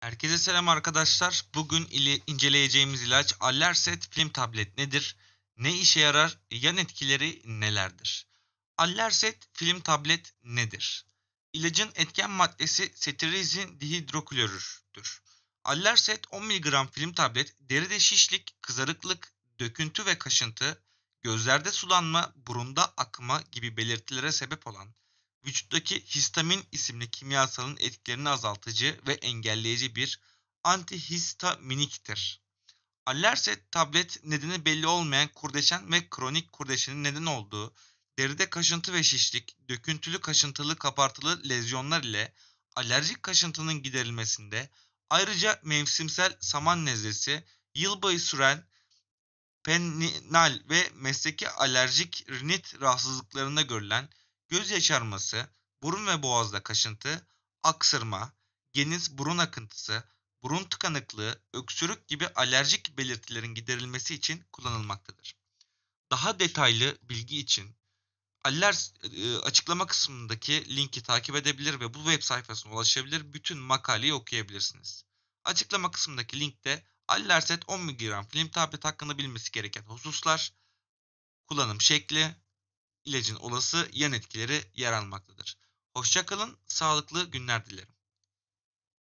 Herkese selam arkadaşlar. Bugün ile inceleyeceğimiz ilaç Allerset Film Tablet nedir? Ne işe yarar? Yan etkileri nelerdir? Allerset Film Tablet nedir? İlacın etken maddesi setirizin dihidroklorürdür. Allerset 10 mg film tablet deride şişlik, kızarıklık, döküntü ve kaşıntı, gözlerde sulanma, burunda akma gibi belirtilere sebep olan vücuttaki histamin isimli kimyasalın etkilerini azaltıcı ve engelleyici bir antihistaminiktir. Allerse tablet nedeni belli olmayan kurdeşen ve kronik kurdeşenin neden olduğu deride kaşıntı ve şişlik, döküntülü kaşıntılı kapartılı lezyonlar ile alerjik kaşıntının giderilmesinde ayrıca mevsimsel saman nezlesi, yıl süren peninal ve mesleki alerjik rinit rahatsızlıklarında görülen göz yaşarması, burun ve boğazda kaşıntı, aksırma, geniz burun akıntısı, burun tıkanıklığı, öksürük gibi alerjik belirtilerin giderilmesi için kullanılmaktadır. Daha detaylı bilgi için Aller e, açıklama kısmındaki linki takip edebilir ve bu web sayfasına ulaşabilir. Bütün makaleyi okuyabilirsiniz. Açıklama kısmındaki linkte Allerset 10 mg film tablet hakkında bilmesi gereken hususlar, kullanım şekli, ilacın olası yan etkileri yer almaktadır. Hoşçakalın, sağlıklı günler dilerim.